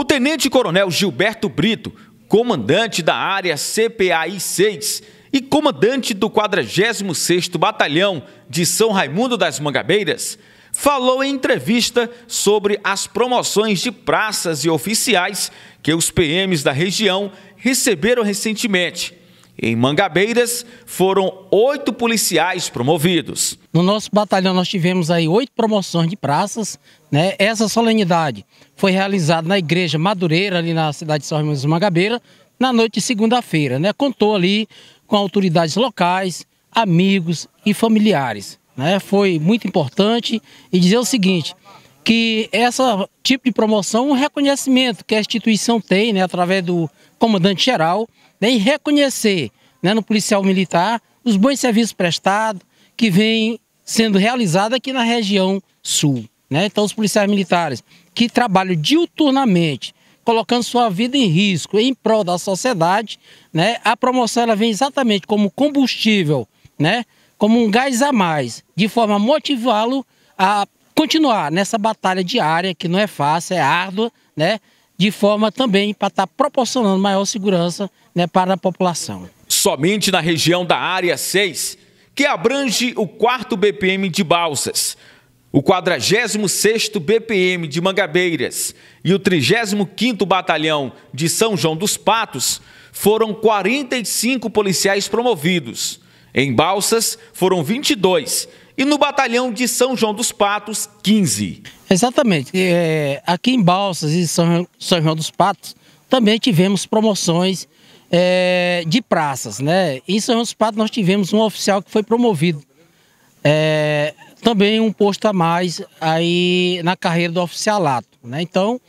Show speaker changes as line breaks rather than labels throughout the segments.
O tenente-coronel Gilberto Brito, comandante da área CPAI 6 e comandante do 46º Batalhão de São Raimundo das Mangabeiras, falou em entrevista sobre as promoções de praças e oficiais que os PMs da região receberam recentemente em Mangabeiras, foram oito policiais promovidos.
No nosso batalhão, nós tivemos aí oito promoções de praças. Né? Essa solenidade foi realizada na Igreja Madureira, ali na cidade de São Raimundo de Mangabeira, na noite de segunda-feira. Né? Contou ali com autoridades locais, amigos e familiares. Né? Foi muito importante. E dizer o seguinte: que esse tipo de promoção é um reconhecimento que a instituição tem, né, através do comandante-geral, né, reconhecer né, no policial militar os bons serviços prestados que vêm sendo realizados aqui na região sul. Né? Então, os policiais militares que trabalham diuturnamente, colocando sua vida em risco em prol da sociedade, né? a promoção ela vem exatamente como combustível, né? como um gás a mais, de forma a motivá-lo a continuar nessa batalha diária, que não é fácil, é árdua, né? De forma também para estar tá proporcionando maior segurança né, para a população.
Somente na região da área 6, que abrange o 4 BPM de Balsas, o 46º BPM de Mangabeiras e o 35º Batalhão de São João dos Patos, foram 45 policiais promovidos. Em Balsas, foram 22 e no batalhão de São João dos Patos, 15.
Exatamente. É, aqui em Balsas e São, São João dos Patos também tivemos promoções é, de praças, né? Em São João dos Patos nós tivemos um oficial que foi promovido. É, também um posto a mais aí na carreira do oficialato, né? Então,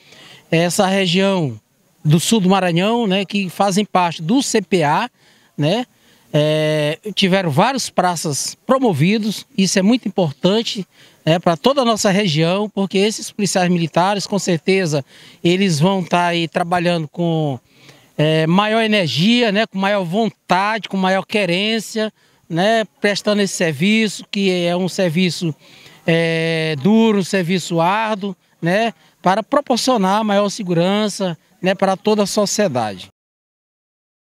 essa região do sul do Maranhão, né, que fazem parte do CPA, né? É, tiveram vários praças promovidos, isso é muito importante é, né, para toda a nossa região, porque esses policiais militares, com certeza, eles vão estar tá aí trabalhando com é, maior energia, né, com maior vontade, com maior querência, né, prestando esse serviço, que é um serviço é, duro, um serviço árduo, né, para proporcionar maior segurança né, para toda a sociedade.